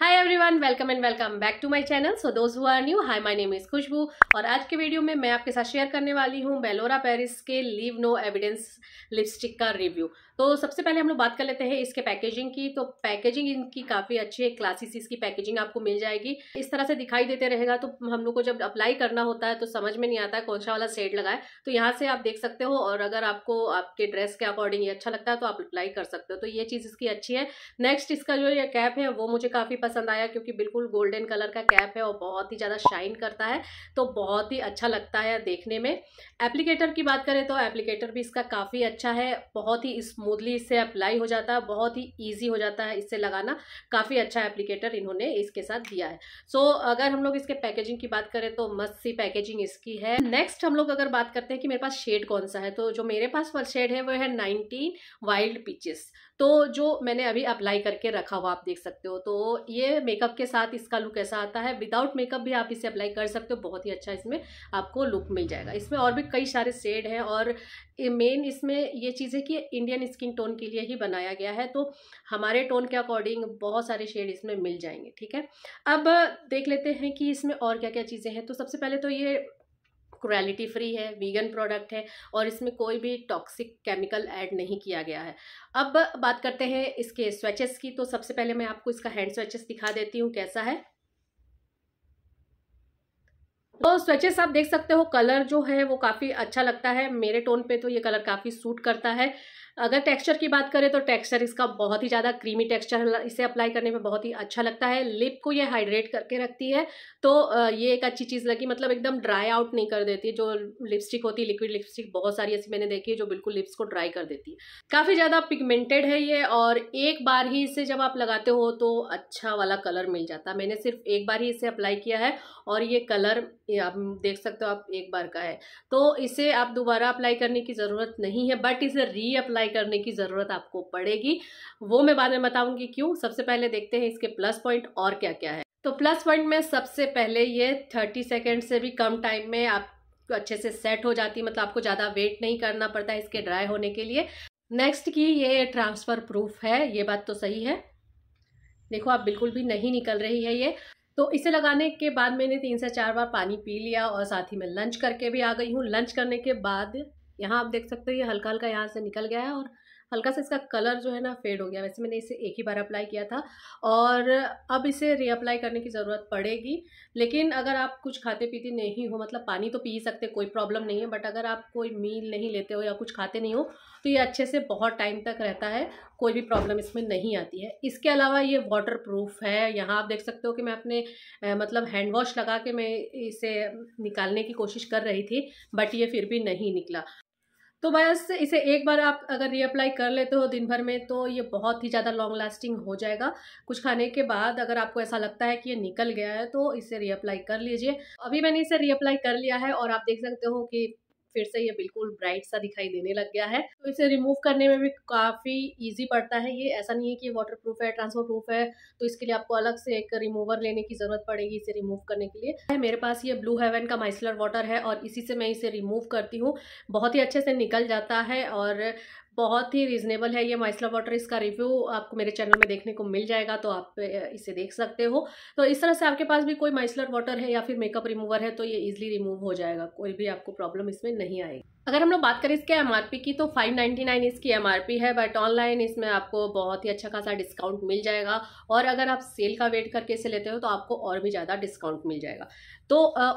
hi everyone welcome and welcome back to my channel so those who are new hi my name is Khushboo और आज के video में मैं आपके साथ शेयर करने वाली हूँ बेलोरा पेरिस के लीव नो एविडेंस लिपस्टिक का रिव्यू तो सबसे पहले हम लोग बात कर लेते हैं इसके पैकेजिंग की तो पैकेजिंग इनकी काफ़ी अच्छी है क्लासेस इसकी पैकेजिंग आपको मिल जाएगी इस तरह से दिखाई देते रहेगा तो हम लोग को जब अप्लाई करना होता है तो समझ में नहीं आता है कौन सा वाला सेट लगाए तो यहाँ से आप देख सकते हो और अगर आपको आपके ड्रेस के अकॉर्डिंग ये अच्छा लगता है तो आप अप्लाई कर सकते हो तो ये चीज़ इसकी अच्छी है नेक्स्ट इसका जो ये कैप है वो मुझे काफ़ी पसंद आया क्योंकि बिल्कुल गोल्डन कलर का कैप है और बहुत ही ज़्यादा शाइन करता है तो बहुत ही अच्छा लगता है देखने में एप्लीकेटर की बात करें तो एप्लीकेटर भी इसका काफ़ी अच्छा है बहुत ही स्मूथली इससे अप्लाई हो जाता है बहुत ही ईजी हो जाता है इससे लगाना काफ़ी अच्छा एप्लीकेटर इन्होंने इसके साथ दिया है सो so, अगर हम लोग इसके पैकेजिंग की बात करें तो मस्त सी पैकेजिंग इसकी है नेक्स्ट हम लोग अगर बात करते हैं कि मेरे पास शेड कौन सा है तो जो मेरे पास फर्स्ट शेड है वो है नाइनटीन वाइल्ड पीचेस तो जो मैंने अभी अप्लाई करके रखा हुआ आप देख सकते हो तो ये मेकअप के साथ इसका लुक ऐसा आता है विदाउट मेकअप भी आप इसे अप्लाई कर सकते हो बहुत ही अच्छा इसमें आपको लुक मिल जाएगा इसमें और भी कई सारे शेड हैं और मेन इसमें ये चीज़ है कि इंडियन स्किन टोन के लिए ही बनाया गया है तो हमारे टोन के अकॉर्डिंग बहुत सारे शेड इसमें मिल जाएंगे ठीक है अब देख लेते हैं कि इसमें और क्या क्या चीज़ें हैं तो सबसे पहले तो ये क्रुएलिटी फ्री है वीगन प्रोडक्ट है और इसमें कोई भी टॉक्सिक केमिकल ऐड नहीं किया गया है अब बात करते हैं इसके स्वेचेस की तो सबसे पहले मैं आपको इसका हैंड स्वेचेस दिखा देती हूँ कैसा है तो स्वेचेस आप देख सकते हो कलर जो है वो काफ़ी अच्छा लगता है मेरे टोन पे तो ये कलर काफ़ी सूट करता है अगर टेक्सचर की बात करें तो टेक्सचर इसका बहुत ही ज़्यादा क्रीमी टेक्सचर इसे अप्लाई करने में बहुत ही अच्छा लगता है लिप को ये हाइड्रेट करके रखती है तो ये एक अच्छी चीज़ लगी मतलब एकदम ड्राई आउट नहीं कर देती जो लिपस्टिक होती है लिक्विड लिपस्टिक बहुत सारी ऐसी मैंने देखी है जो बिल्कुल लिप्स को ड्राई कर देती है काफ़ी ज़्यादा पिगमेंटेड है ये और एक बार ही इसे जब आप लगाते हो तो अच्छा वाला कलर मिल जाता है मैंने सिर्फ एक बार ही इसे अप्लाई किया है और ये कलर ये आप देख सकते हो आप एक बार का है तो इसे आप दोबारा अप्लाई करने की ज़रूरत नहीं है बट इसे री अप्लाई करने की ज़रूरत आपको पड़ेगी वो मैं बाद में बताऊंगी क्यों सबसे पहले देखते हैं इसके प्लस पॉइंट और क्या क्या है तो प्लस पॉइंट में सबसे पहले ये थर्टी सेकेंड से भी कम टाइम में आप अच्छे से सेट हो जाती है मतलब आपको ज़्यादा वेट नहीं करना पड़ता है इसके ड्राई होने के लिए नेक्स्ट की ये ट्रांसफ़र प्रूफ है ये बात तो सही है देखो आप बिल्कुल भी नहीं निकल रही है ये तो इसे लगाने के बाद मैंने तीन से चार बार पानी पी लिया और साथ ही मैं लंच करके भी आ गई हूँ लंच करने के बाद यहाँ आप देख सकते हो ये हल्का हल्का यहाँ से निकल गया है और हल्का सा इसका कलर जो है ना फेड हो गया वैसे मैंने इसे एक ही बार अप्लाई किया था और अब इसे रीअप्लाई करने की ज़रूरत पड़ेगी लेकिन अगर आप कुछ खाते पीते नहीं हो मतलब पानी तो पी सकते कोई प्रॉब्लम नहीं है बट अगर आप कोई मील नहीं लेते हो या कुछ खाते नहीं हो तो ये अच्छे से बहुत टाइम तक रहता है कोई भी प्रॉब्लम इसमें नहीं आती है इसके अलावा ये वाटर प्रूफ है यहाँ आप देख सकते हो कि मैं अपने आ, मतलब हैंड वॉश लगा के मैं इसे निकालने की कोशिश कर रही थी बट ये फिर भी नहीं निकला तो बस इसे एक बार आप अगर रीअप्लाई कर लेते हो दिन भर में तो ये बहुत ही ज़्यादा लॉन्ग लास्टिंग हो जाएगा कुछ खाने के बाद अगर आपको ऐसा लगता है कि ये निकल गया है तो इसे रीअप्लाई कर लीजिए अभी मैंने इसे रीअप्लाई कर लिया है और आप देख सकते हो कि फिर से ये बिल्कुल ब्राइट सा दिखाई देने लग गया है तो इसे रिमूव करने में भी काफ़ी ईजी पड़ता है ये ऐसा नहीं है कि वाटर प्रूफ है ट्रांसफर प्रूफ है तो इसके लिए आपको अलग से एक रिमूवर लेने की ज़रूरत पड़ेगी इसे रिमूव करने के लिए मेरे पास ये ब्लू हेवन का माइसलर वाटर है और इसी से मैं इसे रिमूव करती हूँ बहुत ही अच्छे से निकल जाता है और बहुत ही रीजनेबल है ये माइसला वाटर इसका रिव्यू आपको मेरे चैनल में देखने को मिल जाएगा तो आप इसे देख सकते हो तो इस तरह से आपके पास भी कोई माइसलर वाटर है या फिर मेकअप रिमूवर है तो ये इजिली रिमूव हो जाएगा कोई भी आपको प्रॉब्लम इसमें नहीं आएगी अगर हम लोग बात करें इसके एम की तो 599 इसकी एम है बट ऑनलाइन इसमें आपको बहुत ही अच्छा खासा डिस्काउंट मिल जाएगा और अगर आप सेल का वेट करके इसे लेते हो तो आपको और भी ज़्यादा डिस्काउंट मिल जाएगा तो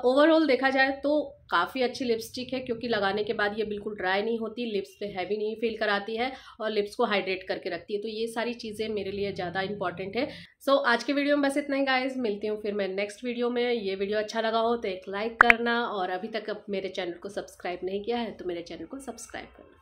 ओवरऑल uh, देखा जाए तो काफ़ी अच्छी लिपस्टिक है क्योंकि लगाने के बाद ये बिल्कुल ड्राई नहीं होती लिप्स पे हैवी नहीं फील कराती है और लिप्स को हाइड्रेट करके रखती है तो ये सारी चीज़ें मेरे लिए ज़्यादा इंपॉर्टेंट है सो so, आज के वीडियो में बस इतना ही गाइस मिलती हूँ फिर मैं नेक्स्ट वीडियो में ये वीडियो अच्छा लगा हो तो एक लाइक करना और अभी तक मेरे चैनल को सब्सक्राइब नहीं किया है तो मेरे चैनल को सब्सक्राइब करना